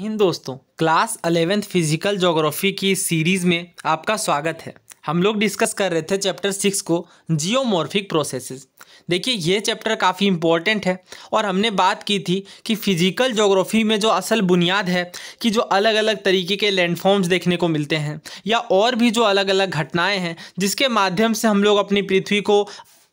हिंद दोस्तों class eleventh physical geography की series में आपका स्वागत है हम लोग डिस्कस कर रहे थे चैप्टर सिक्स को जियोमॉर्फिक प्रोसेसेस देखिए ये चैप्टर काफ़ी इम्पॉर्टेंट है और हमने बात की थी कि फिजिकल जोग्राफी में जो असल बुनियाद है कि जो अलग अलग तरीके के लैंडफॉर्म्स देखने को मिलते हैं या और भी जो अलग अलग घटनाएं हैं जिसके माध्यम से हम लोग अपनी पृथ्वी को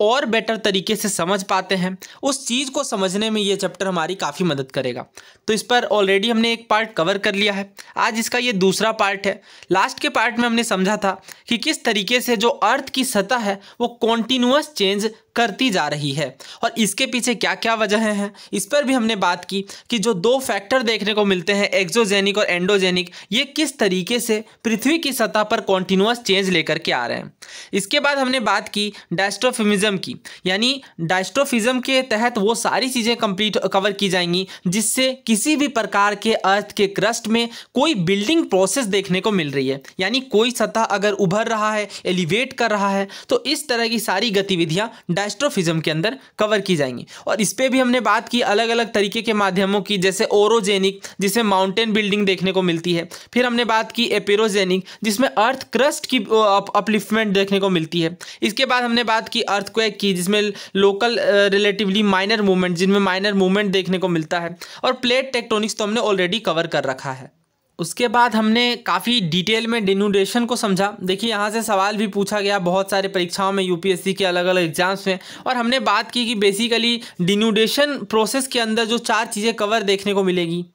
और बेटर तरीके से समझ पाते हैं उस चीज़ को समझने में ये चैप्टर हमारी काफ़ी मदद करेगा तो इस पर ऑलरेडी हमने एक पार्ट कवर कर लिया है आज इसका ये दूसरा पार्ट है लास्ट के पार्ट में हमने समझा था कि किस तरीके से जो अर्थ की सतह है वो कॉन्टीन्यूस चेंज करती जा रही है और इसके पीछे क्या क्या वजहें हैं इस पर भी हमने बात की कि जो दो फैक्टर देखने को मिलते हैं एक्जोजेनिक और एंडोजेनिक ये किस तरीके से पृथ्वी की सतह पर कॉन्टिन्यूस चेंज लेकर के आ रहे हैं इसके बाद हमने बात की डायस्ट्रोफिमिज्म की यानी डायस्ट्रोफिज्म के तहत वो सारी चीज़ें कंप्लीट कवर की जाएंगी जिससे किसी भी प्रकार के अर्थ के क्रस्ट में कोई बिल्डिंग प्रोसेस देखने को मिल रही है यानी कोई सतह अगर उभर रहा है एलिवेट कर रहा है तो इस तरह की सारी गतिविधियाँ डायस्ट्रोफिज्म के अंदर कवर की जाएंगी और इस पर भी हमने बात की अलग अलग तरीके के माध्यमों की जैसे ओरोजेनिक जिसमें माउंटेन बिल्डिंग देखने को मिलती है फिर हमने बात की एपेरोजेनिक जिसमें अर्थ क्रस्ट की अपलिफ्टमेंट देखने को मिलती है इसके बाद हमने बात की अर्थक्वेक की जिसमें लोकल रिलेटिवली माइनर मूवमेंट जिनमें माइनर मूवमेंट देखने को मिलता है और प्लेट टेक्टोनिक्स तो हमने ऑलरेडी कवर कर रखा है उसके बाद हमने काफ़ी डिटेल में डिनूडेशन को समझा देखिए यहाँ से सवाल भी पूछा गया बहुत सारे परीक्षाओं में यूपीएससी के अलग अलग एग्जाम्स में और हमने बात की कि बेसिकली डिनूडेशन प्रोसेस के अंदर जो चार चीज़ें कवर देखने को मिलेगी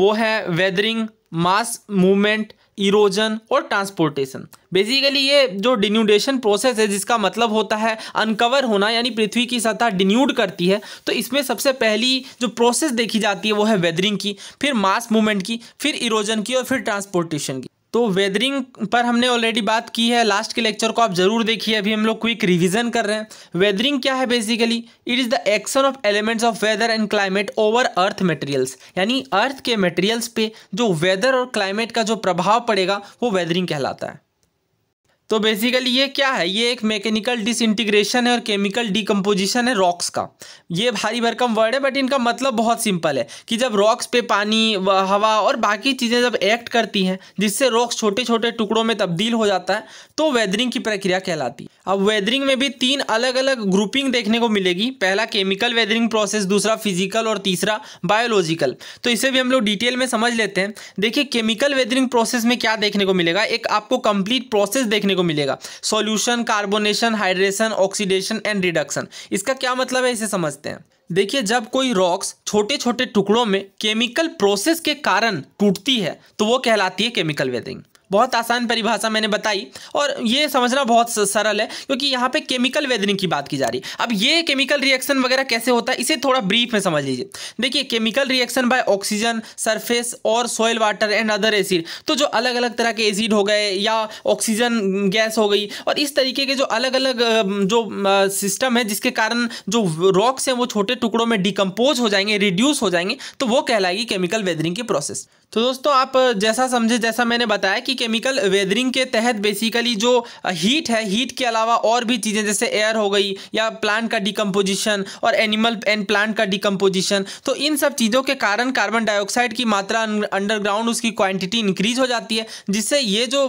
वो है वेदरिंग मास मूवमेंट इरोजन और ट्रांसपोर्टेशन बेसिकली ये जो डिन्यूडेशन प्रोसेस है जिसका मतलब होता है अनकवर होना यानी पृथ्वी की सतह डिन्यूड करती है तो इसमें सबसे पहली जो प्रोसेस देखी जाती है वो है वेदरिंग की फिर मास मूवमेंट की फिर इरोजन की और फिर ट्रांसपोर्टेशन की तो वेदरिंग पर हमने ऑलरेडी बात की है लास्ट के लेक्चर को आप जरूर देखिए अभी हम लोग क्विक रिवीजन कर रहे हैं वेदरिंग क्या है basically it is the action of elements of weather and climate over earth materials यानी अर्थ के मटेरियल्स पे जो वेदर और क्लाइमेट का जो प्रभाव पड़ेगा वो वेदरिंग कहलाता है तो बेसिकली ये क्या है ये एक मैकेनिकल डिसइंटीग्रेशन है और केमिकल डिकम्पोजिशन है रॉक्स का ये भारी भरकम वर्ड है बट इनका मतलब बहुत सिंपल है कि जब रॉक्स पे पानी हवा और बाकी चीज़ें जब एक्ट करती हैं जिससे रॉक्स छोटे छोटे टुकड़ों में तब्दील हो जाता है तो वेदरिंग की प्रक्रिया कहलाती है अब वेदरिंग में भी तीन अलग अलग ग्रुपिंग देखने को मिलेगी पहला केमिकल वेदरिंग प्रोसेस दूसरा फिजिकल और तीसरा बायोलॉजिकल तो इसे भी हम लोग डिटेल में समझ लेते हैं देखिए केमिकल वेदरिंग प्रोसेस में क्या देखने को मिलेगा एक आपको कंप्लीट प्रोसेस देखने को को मिलेगा solution carbonation hydration oxidation and reduction इसका क्या मतलब है इसे समझते हैं देखिए जब कोई रॉक्स छोटे छोटे टुकड़ों में केमिकल प्रोसेस के कारण टूटती है तो वो कहलाती है केमिकल वेदिंग बहुत आसान परिभाषा मैंने बताई और ये समझना बहुत सरल है क्योंकि यहाँ पे केमिकल वेदनिंग की बात की जा रही है अब ये केमिकल रिएक्शन वगैरह कैसे होता है इसे थोड़ा ब्रीफ में समझ लीजिए देखिए chemical reaction by oxygen surface और soil water and other acid तो जो अलग अलग तरह के एसिड हो गए या ऑक्सीजन गैस हो गई और इस तरीके के जो अलग अलग जो सिस्टम है जिसके कारण जो रॉक्स हैं वो छोटे टुकड़ों में डिकम्पोज हो जाएंगे रिड्यूस हो जाएंगे तो वो कहलाएगी केमिकल वेदरिंग की प्रोसेस तो दोस्तों आप जैसा समझे जैसा मैंने बताया कि केमिकल वेदरिंग के तहत बेसिकली जो हीट uh, है हीट के अलावा और भी चीज़ें जैसे एयर हो गई या प्लांट का डिकम्पोजिशन और एनिमल एंड प्लांट का डिकम्पोजिशन तो इन सब चीज़ों के कारण कार्बन डाइऑक्साइड की मात्रा अंडरग्राउंड उसकी क्वांटिटी इंक्रीज हो जाती है जिससे ये जो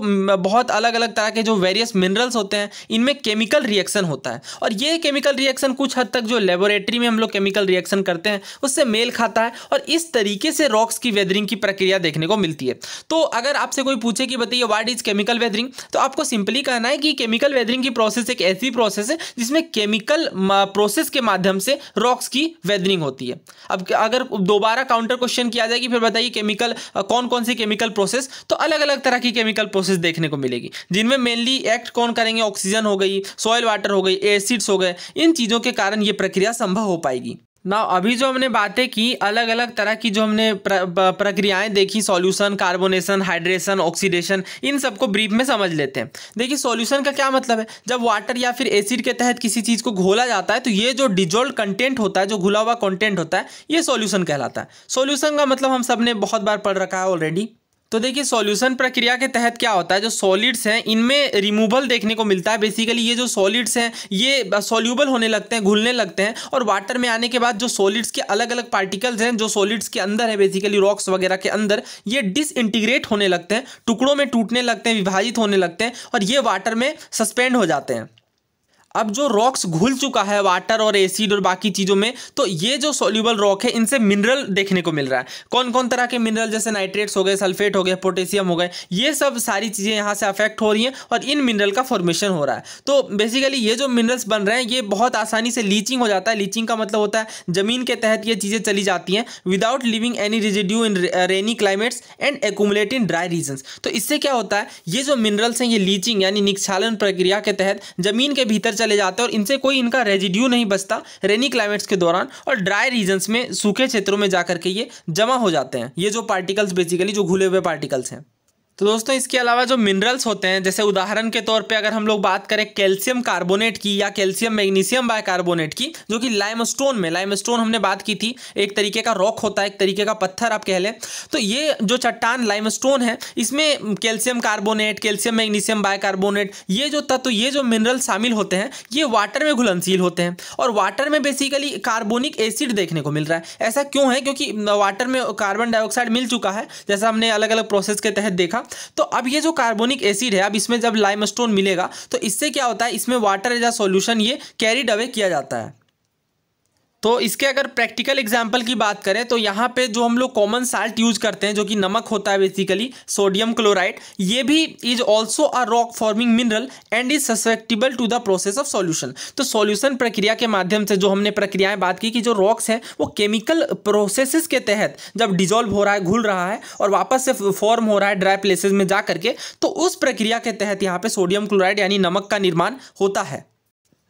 बहुत अलग अलग तरह के जो वेरियस मिनरल्स होते हैं इनमें केमिकल रिएक्शन होता है और ये केमिकल रिएक्शन कुछ हद तक जो लेबोरेटरी में हम लोग केमिकल रिएक्शन करते हैं उससे मेल खाता है और इस तरीके से रॉक्स की वेदरिंग की प्रक्रिया देखने को मिलती है तो अगर आपसे कोई पूछे कि बताइए वाट इज केमिकल वेदरिंग तो आपको सिंपली कहना है कि केमिकल वेदरिंग की प्रोसेस एक ऐसी प्रोसेस है जिसमें केमिकल प्रोसेस के माध्यम से रॉक्स की वेदरिंग होती है अब अगर दोबारा काउंटर क्वेश्चन किया जाए कि फिर बताइए केमिकल कौन कौन सी केमिकल प्रोसेस तो अलग अलग तरह की केमिकल प्रोसेस देखने को मिलेगी जिनमें मेनली एक्ट कौन करेंगे ऑक्सीजन हो गई सॉयल वाटर हो गई एसिड्स हो गए इन चीज़ों के कारण ये प्रक्रिया संभव हो पाएगी ना अभी जो हमने बातें की अलग अलग तरह की जो हमने प्र, प्रक्रियाएं देखी सॉल्यूशन कार्बोनेशन हाइड्रेशन ऑक्सीडेशन इन सबको ब्रीफ में समझ लेते हैं देखिए सॉल्यूशन का क्या मतलब है जब वाटर या फिर एसिड के तहत किसी चीज़ को घोला जाता है तो ये जो डिजोल्ड कंटेंट होता है जो घुला हुआ कंटेंट होता है ये सोल्यूशन कहलाता है सोल्यूशन का मतलब हम सब ने बहुत बार पढ़ रखा है ऑलरेडी तो देखिए सॉल्यूशन प्रक्रिया के तहत क्या होता है जो सॉलिड्स हैं इनमें रिमूवल देखने को मिलता है बेसिकली ये जो सॉलिड्स हैं ये सॉल्यूबल होने लगते हैं घुलने लगते हैं और वाटर में आने के बाद जो सॉलिड्स के अलग अलग पार्टिकल्स हैं जो सॉलिड्स के अंदर है बेसिकली रॉक्स वगैरह के अंदर ये डिसइंटीग्रेट होने लगते हैं टुकड़ों में टूटने लगते हैं विभाजित होने लगते हैं और ये वाटर में सस्पेंड हो जाते हैं अब जो रॉक्स घुल चुका है वाटर और एसिड और बाकी चीज़ों में तो ये जो सोल्यूबल रॉक है इनसे मिनरल देखने को मिल रहा है कौन कौन तरह के मिनरल जैसे नाइट्रेट्स हो गए सल्फेट हो गए पोटेशियम हो गए ये सब सारी चीज़ें यहाँ से अफेक्ट हो रही हैं और इन मिनरल का फॉर्मेशन हो रहा है तो बेसिकली ये जो मिनरल्स बन रहे हैं ये बहुत आसानी से लीचिंग हो जाता है लीचिंग का मतलब होता है ज़मीन के तहत ये चीज़ें चली जाती हैं without living any residue in rainy climates and accumulate in dry regions तो इससे क्या होता है ये जो मिनरल्स हैं ये लीचिंग यानी निक्षालन प्रक्रिया के तहत ज़मीन के भीतर चले जाते हैं और इनसे कोई इनका रेजिड्यू नहीं बचता रेनी क्लाइमेट्स के दौरान और ड्राई रीजन्स में सूखे क्षेत्रों में जाकर के ये जमा हो जाते हैं ये जो पार्टिकल्स बेसिकली जो घुले हुए पार्टिकल्स हैं तो दोस्तों इसके अलावा जो मिनरल्स होते हैं जैसे उदाहरण के तौर पे अगर हम लोग बात करें कैल्शियम कार्बोनेट की या कैल्शियम मैग्नीशियम बायकार्बोनेट की जो कि लाइमस्टोन में लाइमस्टोन हमने बात की थी एक तरीके का रॉक होता है एक तरीके का पत्थर आप कह लें तो ये जो चट्टान लाइमस्टोन है इसमें calcium carbonate calcium magnesium bicarbonate ये जो तत्व तो ये जो मिनरल शामिल होते हैं ये वाटर में घुलनशील होते हैं और वाटर में बेसिकली कार्बोनिक एसिड देखने को मिल रहा है ऐसा क्यों है क्योंकि वाटर में कार्बन डाइऑक्साइड मिल चुका है जैसा हमने अलग अलग प्रोसेस के तहत देखा तो अब ये जो कार्बोनिक एसिड है अब इसमें जब लाइमस्टोन मिलेगा तो इससे क्या होता है इसमें वाटर एज अ सोल्यूशन ये कैरिड अवे किया जाता है तो इसके अगर प्रैक्टिकल एग्जाम्पल की बात करें तो यहाँ पे जो हम लोग कॉमन साल्ट यूज करते हैं जो कि नमक होता है बेसिकली सोडियम क्लोराइड ये भी is also a rock forming mineral and is susceptible to the process of solution तो सॉल्यूशन प्रक्रिया के माध्यम से जो हमने प्रक्रियाएं बात की कि जो रॉक्स हैं वो केमिकल प्रोसेस के तहत जब डिजोल्व हो रहा है घुल रहा है और वापस से फॉर्म हो रहा है ड्राई प्लेसेज में जा करके तो उस प्रक्रिया के तहत यहाँ पर सोडियम क्लोराइड यानी नमक का निर्माण होता है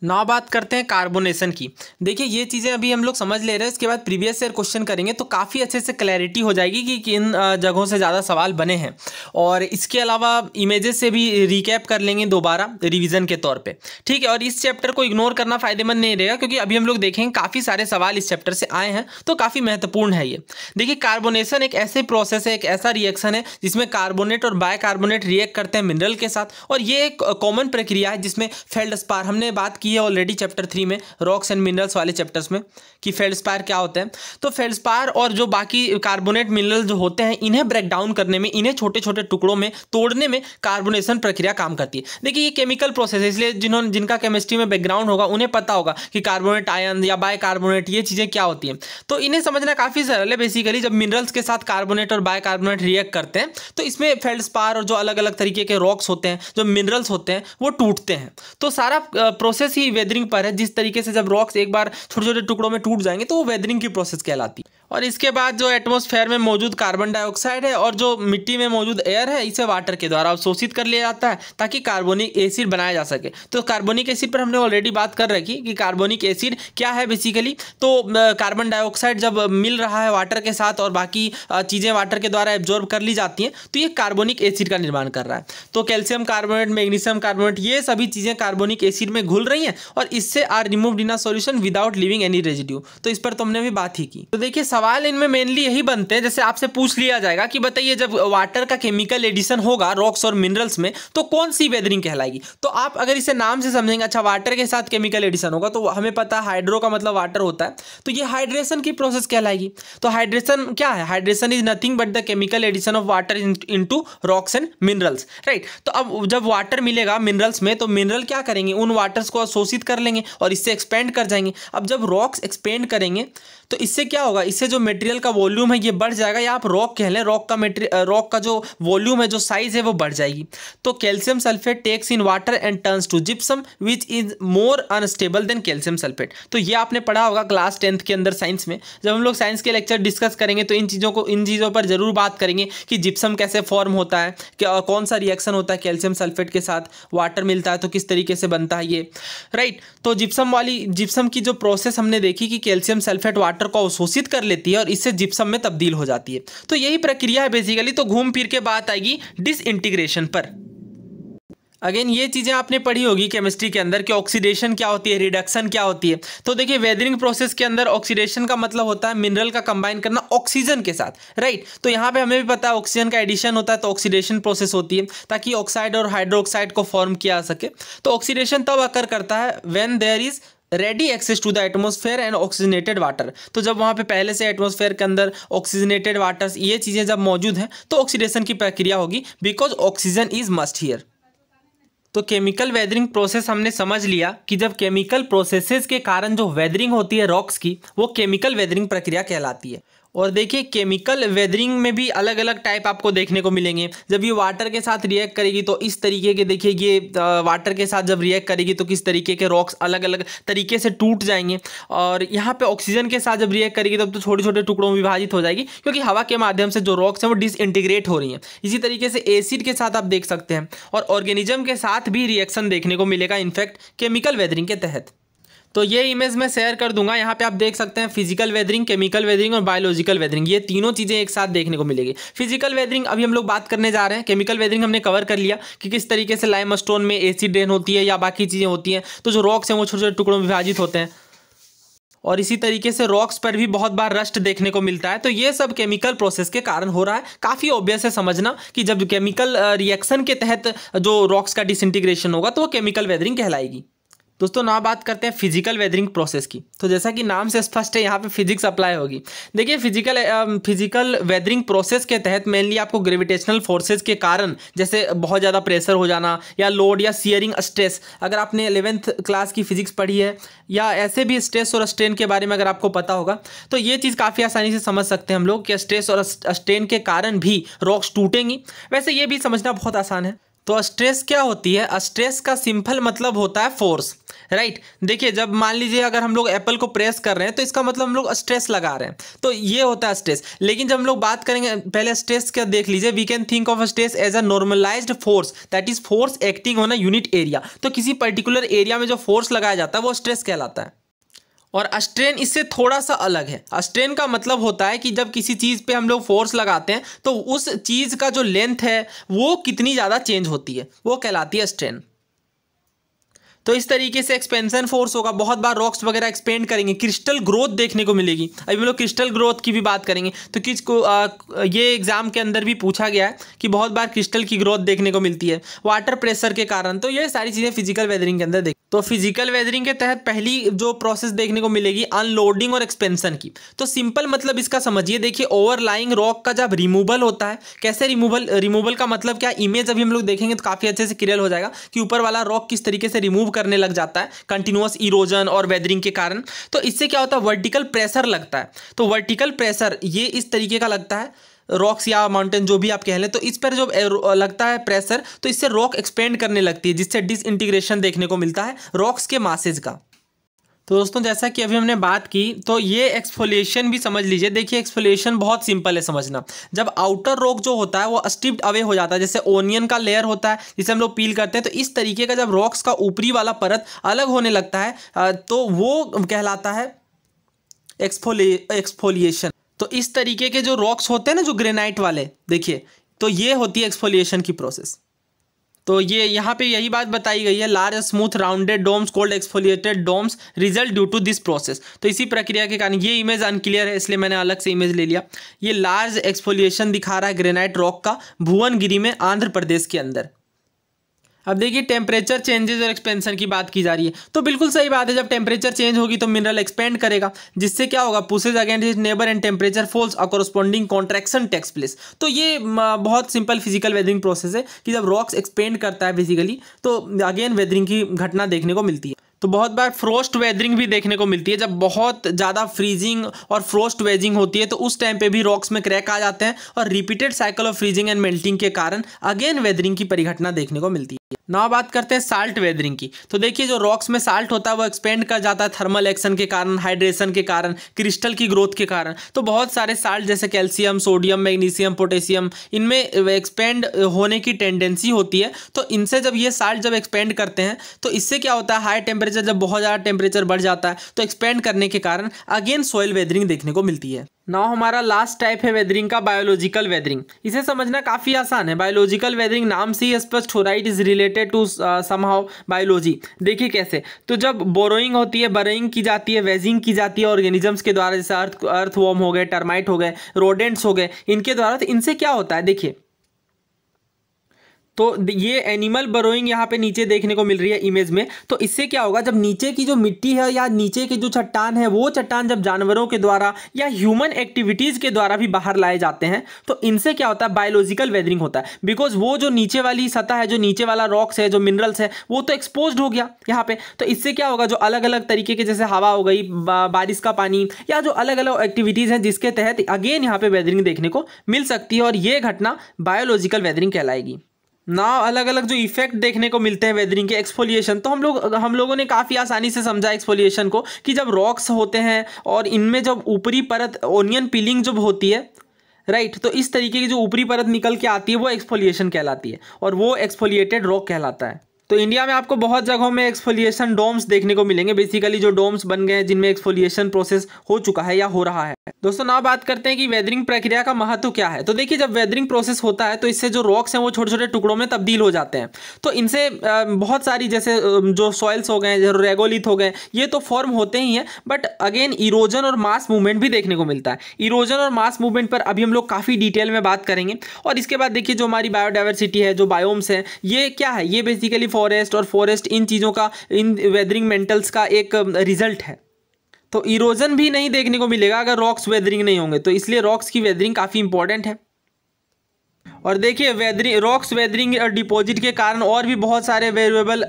नाव बात करते हैं कार्बोनेशन की देखिए ये चीज़ें अभी हम लोग समझ ले रहे हैं इसके बाद प्रीवियस ईयर क्वेश्चन करेंगे तो काफ़ी अच्छे से क्लैरिटी हो जाएगी कि किन जगहों से ज़्यादा सवाल बने हैं और इसके अलावा इमेजेस से भी रिकैप कर लेंगे दोबारा रिविज़न के तौर पे ठीक है और इस चैप्टर को इग्नोर करना फ़ायदेमंद नहीं रहेगा क्योंकि अभी हम लोग देखेंगे काफ़ी सारे सवाल इस चैप्टर से आए हैं तो काफ़ी महत्वपूर्ण है ये देखिए कार्बोनेशन एक ऐसे प्रोसेस है एक ऐसा रिएक्शन है जिसमें कार्बोनेट और बाय रिएक्ट करते हैं मिनरल के साथ और ये एक कॉमन प्रक्रिया है जिसमें फेल्ड हमने बात की की है ऑलरेडी चैप्टर थ्री में रॉक्स एंड मिनरल्स वाले चैप्टर्स में कि फेल्डस्पार क्या होते हैं तो फेल्डस्पार और जो बाकी कार्बोनेट मिनरल जो होते हैं इन्हें ब्रेक डाउन करने में इन्हें छोटे छोटे टुकड़ों में तोड़ने में कार्बोनेशन प्रक्रिया काम करती है देखिए ये केमिकल प्रोसेस है इसलिए जिन्होंने जिनका केमिस्ट्री में बैकग्राउंड होगा उन्हें पता होगा कि कार्बोनेट आयन या बाय कार्बोनेट ये चीज़ें क्या होती हैं तो इन्हें समझना काफ़ी सरल है बेसिकली जब मिनरल्स के साथ कार्बोनेट और बाय कार्बोनेट रिएक्ट करते हैं तो इसमें फेल्डस्पार और जो अलग अलग तरीके के रॉक्स होते हैं जो मिनरल्स होते हैं वो टूटते हैं तो सारा प्रोसेस ही वेदरिंग पर है जिस तरीके से जब रॉक्स एक बार छोटे छोटे टुकड़ों में टूट जाएंगे तो वो वेदरिंग की प्रोसेस कहलाती है और इसके बाद जो एटमोसफेयर में मौजूद कार्बन डाइऑक्साइड है और जो मिट्टी में मौजूद एयर है इसे वाटर के द्वारा अवशोषित कर लिया जाता है ताकि कार्बोनिक एसिड बनाया जा सके तो कार्बोनिक एसिड पर हमने ऑलरेडी बात कर रखी कि कार्बोनिक एसिड क्या है बेसिकली तो कार्बन डाइऑक्साइड जब मिल रहा है वाटर के साथ और बाकी चीज़ें वाटर के द्वारा एब्जॉर्ब कर ली जाती हैं तो ये कार्बोनिक एसिड का निर्माण कर रहा है तो कैल्शियम कार्बोनेट मैग्नीशियम कार्बोनेट ये सभी चीज़ें कार्बोनिक एसिड में घुल रही हैं है और इससे are remove in a solution without living any residue तो इस पर तो हमने भी बात ही की तो देखिए सवाल इनमें मेनली यही बनते हैं जैसे आपसे पूछ लिया जाएगा कि बताइए जब वाटर का केमिकल एडिशन होगा रॉक्स और मिनरल्स में तो कौन सी वेदरिंग कहलाएगी तो आप अगर इसे नाम से समझेंगे अच्छा वाटर के साथ केमिकल एडिशन होगा तो हमें पता है हाइड्रो का मतलब वाटर होता है तो ये हाइड्रेशन की प्रोसेस कहलाएगी तो हाइड्रेशन क्या है hydration is nothing but the chemical addition of water in rocks and minerals right तो अब जब वाटर मिलेगा मिनरल्स में तो मिनरल क्या करेंगे उन वाटर्स को अवशोषित कर लेंगे और इससे एक्सपेंड कर जाएंगे अब जब रॉक्स एक्सपेंड करेंगे तो इससे क्या होगा इससे जो मटेरियल का वॉल्यूम है ये बढ़ जाएगा या आप रॉक कह लें रॉक का मेटेरियल रॉक का जो वॉल्यूम है जो साइज है वो बढ़ जाएगी तो calcium sulphate takes in water and turns to gypsum which is more unstable than calcium sulphate तो ये आपने पढ़ा होगा क्लास टेंथ के अंदर साइंस में जब हम लोग साइंस के लेक्चर डिस्कस करेंगे तो इन चीज़ों को इन चीज़ों पर ज़रूर बात करेंगे कि जिप्सम कैसे फॉर्म होता है कौन सा रिएक्शन होता है कैल्शियम सल्फेट के साथ वाटर मिलता है तो किस तरीके से बनता है ये राइट तो जिप्सम वाली जिप्सम की जो प्रोसेस हमने देखी कि कैल्शियम सल्फेट वाटर को अवशोषित कर लेती है और इससे जिप्सम में तब्दील हो जाती है तो यही प्रक्रिया है बेसिकली तो घूम फिर के बात आएगी डिसइंटीग्रेशन पर अगेन ये चीज़ें आपने पढ़ी होगी केमिस्ट्री के अंदर कि ऑक्सीडेशन क्या होती है रिडक्शन क्या होती है तो देखिए वेदरिंग प्रोसेस के अंदर ऑक्सीडेशन का मतलब होता है मिनरल का कंबाइन करना ऑक्सीजन के साथ राइट तो यहाँ पे हमें भी पता है ऑक्सीजन का एडिशन होता है तो ऑक्सीडेशन प्रोसेस होती है ताकि ऑक्साइड और हाइड्रोक्साइड को फॉर्म किया जा सके तो ऑक्सीडेशन तब अकर करता है when there is ready access to the atmosphere and oxygenated water तो जब वहाँ पे पहले से एटमोसफेयर के अंदर ऑक्सीजनेटेड वाटर्स ये चीज़ें जब मौजूद हैं तो ऑक्सीडेशन की प्रक्रिया होगी because oxygen is must here तो केमिकल वेदरिंग प्रोसेस हमने समझ लिया कि जब केमिकल प्रोसेसेस के कारण जो वेदरिंग होती है रॉक्स की वो केमिकल वेदरिंग प्रक्रिया कहलाती है और देखिए केमिकल वेदरिंग में भी अलग अलग टाइप आपको देखने को मिलेंगे जब ये वाटर के साथ रिएक्ट करेगी तो इस तरीके के देखिए ये वाटर के साथ जब रिएक्ट करेगी तो किस तरीके के रॉक्स अलग अलग तरीके से टूट जाएंगे और यहाँ पे ऑक्सीजन के साथ जब रिएक्ट करेगी तब तो छोटे छोटे टुकड़ों में विभाजित हो जाएगी क्योंकि हवा के माध्यम से जो रॉक्स हैं वो डिसइंटीग्रेट हो रही हैं इसी तरीके से एसिड के साथ आप देख सकते हैं और ऑर्गेनिज्म के साथ भी रिएक्शन देखने को मिलेगा इनफैक्ट केमिकल वेदरिंग के तहत तो ये इमेज मैं शेयर कर दूंगा यहाँ पे आप देख सकते हैं फिजिकल वेदरिंग केमिकल वेदरिंग और बायोलॉजिकल वेदरिंग ये तीनों चीज़ें एक साथ देखने को मिलेगी फिजिकल वेदरिंग अभी हम लोग बात करने जा रहे हैं केमिकल वेदरिंग हमने कवर कर लिया कि किस तरीके से लाइम स्टोन में एसिड रेन होती है या बाकी चीज़ें होती हैं तो जो रॉक्स हैं वो छोटे छोटे टुकड़ों में विभाजित होते हैं और इसी तरीके से रॉक्स पर भी बहुत बार रस्ट देखने को मिलता है तो ये सब केमिकल प्रोसेस के कारण हो रहा है काफ़ी ऑब्वियस है समझना कि जब केमिकल रिएक्शन के तहत जो रॉक्स का डिसइंटीग्रेशन होगा तो वो केमिकल वेदरिंग कहलाएगी दोस्तों ना बात करते हैं फिजिकल वेदरिंग प्रोसेस की तो जैसा कि नाम से स्पष्ट है यहाँ पे फिजिक्स अप्लाई होगी देखिए फिजिकल फिजिकल वेदरिंग प्रोसेस के तहत मेनली आपको ग्रेविटेशनल फोर्सेज के कारण जैसे बहुत ज़्यादा प्रेशर हो जाना या लोड या सीयरिंग स्ट्रेस अगर आपने एलेवेंथ क्लास की फिजिक्स पढ़ी है या ऐसे भी स्ट्रेस और स्ट्रेन के बारे में अगर आपको पता होगा तो ये चीज़ काफ़ी आसानी से समझ सकते हैं हम लोग कि स्ट्रेस और स्ट्रेन के कारण भी रॉक्स टूटेंगी वैसे ये भी समझना बहुत आसान है तो स्ट्रेस क्या होती है स्ट्रेस का सिंपल मतलब होता है फोर्स राइट देखिए जब मान लीजिए अगर हम लोग एप्पल को प्रेस कर रहे हैं तो इसका मतलब हम लोग स्ट्रेस लगा रहे हैं तो ये होता है स्ट्रेस लेकिन जब हम लोग बात करेंगे पहले स्ट्रेस का देख लीजिए we can think of stress as a normalised force that is force acting on a unit area तो किसी पर्टिकुलर एरिया में जो फोर्स लगाया जाता है वो स्ट्रेस कहलाता है और अस्ट्रेन इससे थोड़ा सा अलग है अस्ट्रेन का मतलब होता है कि जब किसी चीज़ पे हम लोग फोर्स लगाते हैं तो उस चीज़ का जो लेंथ है वो कितनी ज़्यादा चेंज होती है वो कहलाती है स्ट्रेन तो इस तरीके से एक्सपेंशन फोर्स होगा बहुत बार रॉक्स वगैरह एक्सपेंड करेंगे क्रिस्टल ग्रोथ देखने को मिलेगी अभी हम लोग क्रिस्टल ग्रोथ की भी बात करेंगे तो किस को आ, ये एग्जाम के अंदर भी पूछा गया है कि बहुत बार क्रिस्टल की ग्रोथ देखने को मिलती है वाटर प्रेशर के कारण तो ये सारी चीज़ें फिजिकल वेदरिंग के अंदर देख तो फिजिकल वेदरिंग के तहत पहली जो प्रोसेस देखने को मिलेगी अनलोडिंग और एक्सपेंशन की तो सिंपल मतलब इसका समझिए देखिए ओवरलाइंग रॉक का जब रिमूवल होता है कैसे रिमूवल रिमूवल का मतलब क्या इमेज अभी हम लोग देखेंगे तो काफ़ी अच्छे से क्लियर हो जाएगा कि ऊपर वाला रॉक किस तरीके से रिमूव करने लग जाता है कंटिन्यूस इरोजन और वेदरिंग के कारण तो इससे क्या होता है वर्टिकल प्रेशर लगता है तो वर्टिकल प्रेशर ये इस तरीके का लगता है रॉक्स या माउंटेन जो भी आप कह लें तो इस पर जब लगता है प्रेशर तो इससे रॉक एक्सपेंड करने लगती है जिससे डिस देखने को मिलता है रॉक्स के मासेज का तो दोस्तों जैसा कि अभी हमने बात की तो ये एक्सफोलिएशन भी समझ लीजिए देखिए एक्सफोलिएशन बहुत सिंपल है समझना जब आउटर रोग जो होता है वो स्टिप्ड अवे हो जाता है जैसे ओनियन का लेयर होता है जिसे हम लोग पील करते हैं तो इस तरीके का जब रॉक्स का ऊपरी वाला परत अलग होने लगता है तो वो कहलाता है एक्सफोलिए एक्सफोलिएशन तो इस तरीके के जो रॉक्स होते हैं ना जो ग्रेनाइट वाले देखिए तो ये होती है एक्सफोलिएशन की प्रोसेस तो ये यहाँ पे यही बात बताई गई है large smooth rounded domes called exfoliated domes result due to this process तो इसी प्रक्रिया के कारण ये इमेज अनक्लियर है इसलिए मैंने अलग से इमेज ले लिया ये लार्ज एक्सफोलिएशन दिखा रहा है ग्रेनाइट रॉक का भुवनगिरी में आंध्र प्रदेश के अंदर अब देखिए टेम्परेचर चेंजेस और एक्सपेंशन की बात की जा रही है तो बिल्कुल सही बात है जब टेम्परेचर चेंज होगी तो मिनरल एक्सपेंड करेगा जिससे क्या होगा pushes against its neighbour and temperature falls a corresponding contraction takes place तो ये बहुत सिंपल फिजिकल वेदरिंग प्रोसेस है कि जब रॉक्स एक्सपेंड करता है फिजिकली तो अगेन वेदरिंग की घटना देखने को मिलती है तो बहुत बार फ्रोस्ट वेदरिंग भी देखने को मिलती है जब बहुत ज़्यादा फ्रीजिंग और फ्रोस्ट वेजिंग होती है तो उस टाइम पे भी रॉक्स में क्रैक आ जाते हैं और repeated cycle of freezing and melting के कारण अगेन वेदरिंग की परिघटना देखने को मिलती है ना बात करते हैं साल्ट वेदरिंग की तो देखिए जो रॉक्स में साल्ट होता है वो एक्सपेंड कर जाता है थर्मल एक्शन के कारण हाइड्रेशन के कारण क्रिस्टल की ग्रोथ के कारण तो बहुत सारे साल्ट जैसे कैल्शियम सोडियम मैग्नीशियम पोटेशियम इनमें एक्सपेंड होने की टेंडेंसी होती है तो इनसे जब ये साल्ट जब एक्सपेंड करते हैं तो इससे क्या होता है हाई टेम्परेचर जब बहुत ज़्यादा टेम्परेचर बढ़ जाता है तो एक्सपेंड करने के कारण अगेन सॉयल वेदरिंग देखने को मिलती है नाउ हमारा लास्ट टाइप है वेदरिंग का बायोलॉजिकल वेदरिंग इसे समझना काफ़ी आसान है बायोलॉजिकल वेदरिंग नाम से ही स्पष्ट हो रहा है it is related to somehow biology देखिए कैसे तो जब बोरोइंग होती है बरोइंग की जाती है वेजिंग की जाती है ऑर्गेनिजम्स के द्वारा जैसे अर्थ अर्थ वॉम हो गए टर्माइट हो गए रोडेंट्स हो गए इनके द्वारा तो इनसे क्या होता है देखिए तो ये एनिमल बरोइंग यहाँ पे नीचे देखने को मिल रही है इमेज में तो इससे क्या होगा जब नीचे की जो मिट्टी है या नीचे की जो चट्टान है वो चट्टान जब जानवरों के द्वारा या ह्यूमन एक्टिविटीज़ के द्वारा भी बाहर लाए जाते हैं तो इनसे क्या होता है बायोलॉजिकल वेदरिंग होता है बिकॉज वो जो नीचे वाली सतह है जो नीचे वाला रॉक्स है जो मिनरल्स है वो तो एक्सपोज हो गया यहाँ पे तो इससे क्या होगा जो अलग अलग तरीके के जैसे हवा हो गई बारिश का पानी या जो अलग अलग एक्टिविटीज़ हैं जिसके तहत अगेन यहाँ पे वेदरिंग देखने को मिल सकती है और ये घटना बायोलॉजिकल वेदरिंग कहलाएगी ना अलग अलग जो इफेक्ट देखने को मिलते हैं वेदरिंग के एक्सफोलिएशन तो हम लोग हम लोगों ने काफ़ी आसानी से समझा एक्सफोलिएशन को कि जब रॉक्स होते हैं और इनमें जब ऊपरी परत ओनियन पीलिंग जब होती है राइट तो इस तरीके की जो ऊपरी परत निकल के आती है वो एक्सफोलिएशन कहलाती है और वो एक्सफोलिएटेड रॉक कहलाता है तो इंडिया में आपको बहुत जगहों में एक्सफोलिएशन डोम्स देखने को मिलेंगे बेसिकली जो डोम्स बन गए हैं जिनमें एक्सफोलिएशन प्रोसेस हो चुका है या हो रहा है दोस्तों ना बात करते हैं कि वेदरिंग प्रक्रिया का महत्व क्या है तो देखिए जब वेदरिंग प्रोसेस होता है तो इससे जो रॉक्स हैं वो छोटे छोटे टुकड़ों में तब्दील हो जाते हैं तो इनसे बहुत सारी जैसे जो सॉइल्स हो गए जो रेगोलिथ हो गए ये तो फॉर्म होते ही हैं बट अगेन इरोजन और मास मूवमेंट भी देखने को मिलता है इरोजन और मास मूवमेंट पर अभी हम लोग काफ़ी डिटेल में बात करेंगे और इसके बाद देखिए जो हमारी बायोडाइवर्सिटी है जो बायोम्स हैं ये क्या है ये बेसिकली फॉरेस्ट और फॉरेस्ट इन चीज़ों का इन वेदरिंग मेंटल्स का एक रिजल्ट um, है तो इरोजन भी नहीं देखने को मिलेगा अगर रॉक्स वेदरिंग नहीं होंगे तो इसलिए रॉक्स की वेदरिंग काफ़ी इंपॉर्टेंट है और देखिए वेदरिंग रॉक्स वेदरिंग डिपॉजिट के कारण और भी बहुत सारे वेरिएबल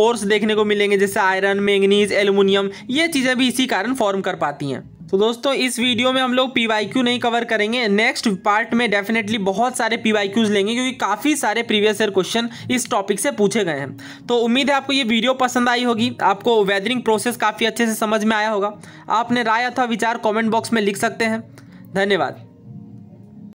ओर्स um, देखने को मिलेंगे जैसे आयरन मैंगनीज एल्यूमिनियम ये चीज़ें भी इसी कारण फॉर्म कर पाती हैं तो दोस्तों इस वीडियो में हम लोग पी नहीं कवर करेंगे नेक्स्ट पार्ट में डेफिनेटली बहुत सारे पी लेंगे क्योंकि काफ़ी सारे प्रीवियस ईयर क्वेश्चन इस टॉपिक से पूछे गए हैं तो उम्मीद है आपको ये वीडियो पसंद आई होगी आपको वेदरिंग प्रोसेस काफ़ी अच्छे से समझ में आया होगा आपने राय अथवा विचार कॉमेंट बॉक्स में लिख सकते हैं धन्यवाद